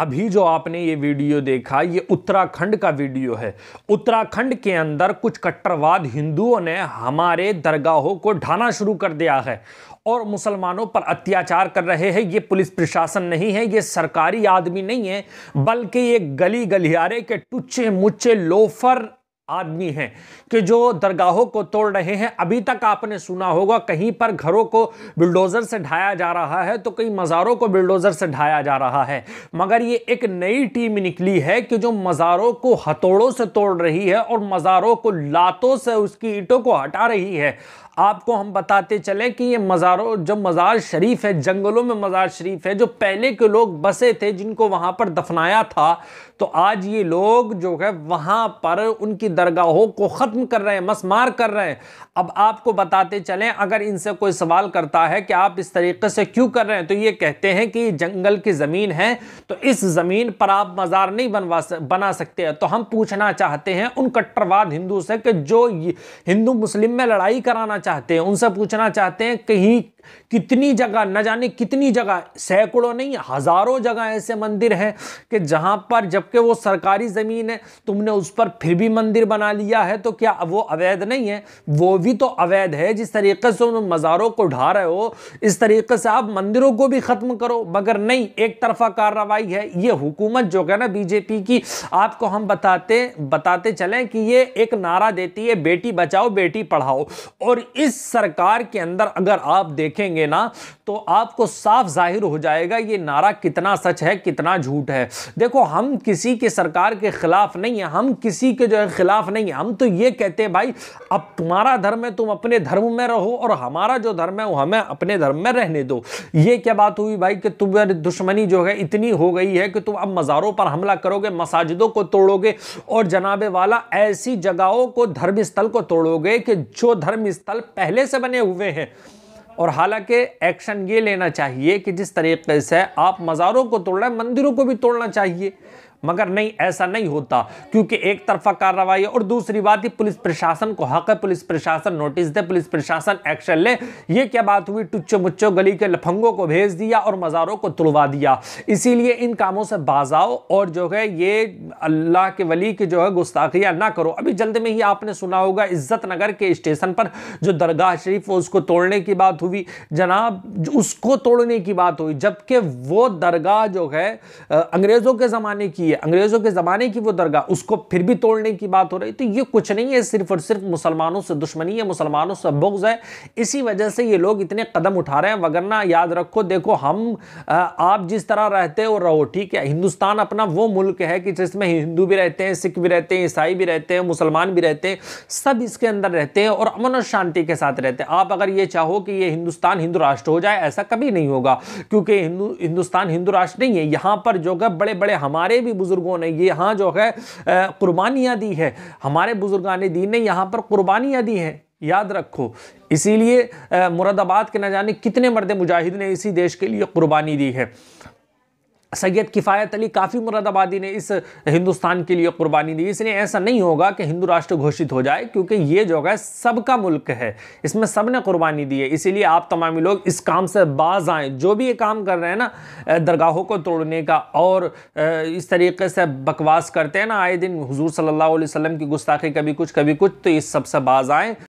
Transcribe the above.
अभी जो आपने ये वीडियो देखा ये उत्तराखंड का वीडियो है उत्तराखंड के अंदर कुछ कट्टरवाद हिंदुओं ने हमारे दरगाहों को ढाना शुरू कर दिया है और मुसलमानों पर अत्याचार कर रहे हैं ये पुलिस प्रशासन नहीं है ये सरकारी आदमी नहीं है बल्कि ये गली गलियारे के टुच्चे मुच्चे लोफर आदमी हैं कि जो दरगाहों को तोड़ रहे हैं अभी तक आपने सुना होगा कहीं पर घरों को बिल्डोजर से ढाया जा रहा है तो कई मज़ारों को बिल्डोजर से ढाया जा रहा है मगर ये एक नई टीम निकली है कि जो मज़ारों को हथौड़ों से तोड़ रही है और मज़ारों को लातों से उसकी ईंटों को हटा रही है आपको हम बताते चलें कि ये मज़ारों जो मज़ार शरीफ है जंगलों में मज़ार शरीफ है जो पहले के लोग बसे थे जिनको वहाँ पर दफनाया था तो आज ये लोग जो है वहाँ पर उनकी दरगाहों को ख़त्म कर रहे हैं मसमार कर रहे हैं अब आपको बताते चलें अगर इनसे कोई सवाल करता है कि आप इस तरीके से क्यों कर रहे हैं तो ये कहते हैं कि जंगल की ज़मीन है तो इस ज़मीन पर आप मज़ार नहीं बनवा बना सकते तो हम पूछना चाहते हैं उन कट्टरवाद हिंदू से कि जो हिंदू मुस्लिम में लड़ाई कराना चाहते हैं उनसे पूछना चाहते हैं कहीं कितनी जगह न जाने कितनी जगह सैकड़ों नहीं हज़ारों जगह ऐसे मंदिर हैं कि जहां पर जबकि वो सरकारी ज़मीन है तुमने उस पर फिर भी मंदिर बना लिया है तो क्या वो अवैध नहीं है वो भी तो अवैध है जिस तरीके से उन मज़ारों को ढा रहे हो इस तरीके से आप मंदिरों को भी ख़त्म करो मगर नहीं एक तरफा कार्रवाई है ये हुकूमत जो है ना बीजेपी की आपको हम बताते बताते चलें कि ये एक नारा देती है बेटी बचाओ बेटी पढ़ाओ और इस सरकार के अंदर अगर आप देखेंगे ना तो आपको साफ जाहिर हो जाएगा ये नारा कितना सच है कितना झूठ है देखो हम किसी के सरकार के खिलाफ नहीं है हम किसी के जो है खिलाफ नहीं है हम तो ये कहते हैं भाई अब तुम्हारा धर्म है तुम अपने धर्म में रहो और हमारा जो धर्म है वो हमें अपने धर्म में रहने दो ये क्या बात हुई भाई कि तुम दुश्मनी जो है इतनी हो गई है कि तुम अब मज़ारों पर हमला करोगे मसाजिदों को तोड़ोगे और जनाबे वाला ऐसी जगहों को धर्म स्थल को तोड़ोगे कि जो धर्म स्थल साल पहले से बने हुए हैं और हालांकि एक्शन ये लेना चाहिए कि जिस तरीके से आप मज़ारों को तोड़ रहे हैं मंदिरों को भी तोड़ना चाहिए मगर नहीं ऐसा नहीं होता क्योंकि एक तरफा कार्रवाई है और दूसरी बात ही पुलिस प्रशासन को हक है पुलिस प्रशासन नोटिस दे पुलिस प्रशासन एक्शन ले ये क्या बात हुई टुच्चो मुच्चो गली के लफंगों को भेज दिया और मज़ारों को तुलवा दिया इसीलिए इन कामों से बाजाओ और जो है ये अल्लाह के वली की जो है गुस्ताखियाँ ना करो अभी जल्द में ही आपने सुना होगा इज्जत नगर के स्टेशन पर जो दरगाह शरीफ उसको तोड़ने की बात हुई जनाब उसको तोड़ने की बात हुई जबकि वो दरगाह जो है अंग्रेज़ों के ज़माने की की है अंग्रेज़ों के ज़माने की वो दरगाह उसको फिर भी तोड़ने की बात हो रही तो ये कुछ नहीं है सिर्फ और सिर्फ मुसलमानों से दुश्मनी है मुसलमानों से बुग्ज है इसी वजह से ये लोग इतने कदम उठा रहे हैं वगरना याद रखो देखो हम आप जिस तरह रहते हो रहो ठीक है हिंदुस्तान अपना वो मुल्क है कि जिसमें हिंदू भी रहते हैं सिख भी रहते हैं ईसाई भी रहते हैं मुसलमान भी रहते हैं सब इसके अंदर रहते हैं और अमन और शांति के साथ रहते हैं आप अगर ये चाहो कि ये हिंदुस्तान हिंदू राष्ट्र हो जाए ऐसा कभी नहीं होगा क्योंकि हिंदू हिंदुस्तान हिंदू राष्ट्र नहीं है यहाँ पर जो है बड़े बड़े हमारे भी बुज़ुर्गों ने यहाँ जो है कुर्बानियाँ दी है हमारे बुज़ुर्गान दीन ने यहाँ पर कुर्बानियाँ दी हैं याद रखो इसीलिए मुरादाबाद के न जाने कितने मर्द मुजाहिद ने इसी देश के लिए कुर्बानी दी है सैयद किफ़ायत अली काफ़ी मुरादाबादी ने इस हिंदुस्तान के लिए कुर्बानी दी इसलिए ऐसा नहीं होगा कि हिंदू राष्ट्र घोषित हो जाए क्योंकि ये जगह सबका मुल्क है इसमें सब ने कुर्बानी दी है इसीलिए आप तमामी लोग इस काम से बाज आएँ जो भी ये काम कर रहे हैं ना दरगाहों को तोड़ने का और इस तरीके से बकवास करते हैं ना आए दिन हजूर सल्ला वसम की गुस्ताखी कभी कुछ कभी कुछ तो इस सब से बाज आएँ